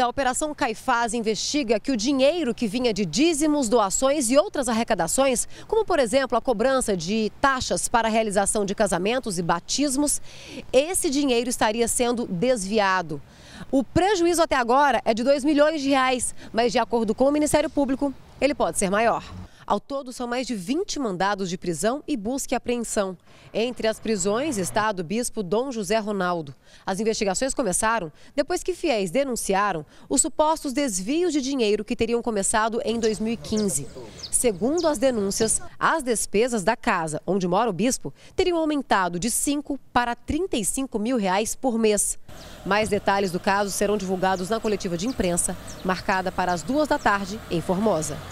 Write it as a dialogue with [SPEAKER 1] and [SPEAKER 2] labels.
[SPEAKER 1] A Operação Caifás investiga que o dinheiro que vinha de dízimos, doações e outras arrecadações, como por exemplo a cobrança de taxas para a realização de casamentos e batismos, esse dinheiro estaria sendo desviado. O prejuízo até agora é de 2 milhões de reais, mas de acordo com o Ministério Público, ele pode ser maior. Ao todo, são mais de 20 mandados de prisão e busca e apreensão. Entre as prisões está a do bispo Dom José Ronaldo. As investigações começaram depois que fiéis denunciaram os supostos desvios de dinheiro que teriam começado em 2015. Segundo as denúncias, as despesas da casa onde mora o bispo teriam aumentado de 5 para 35 mil reais por mês. Mais detalhes do caso serão divulgados na coletiva de imprensa, marcada para as duas da tarde, em Formosa.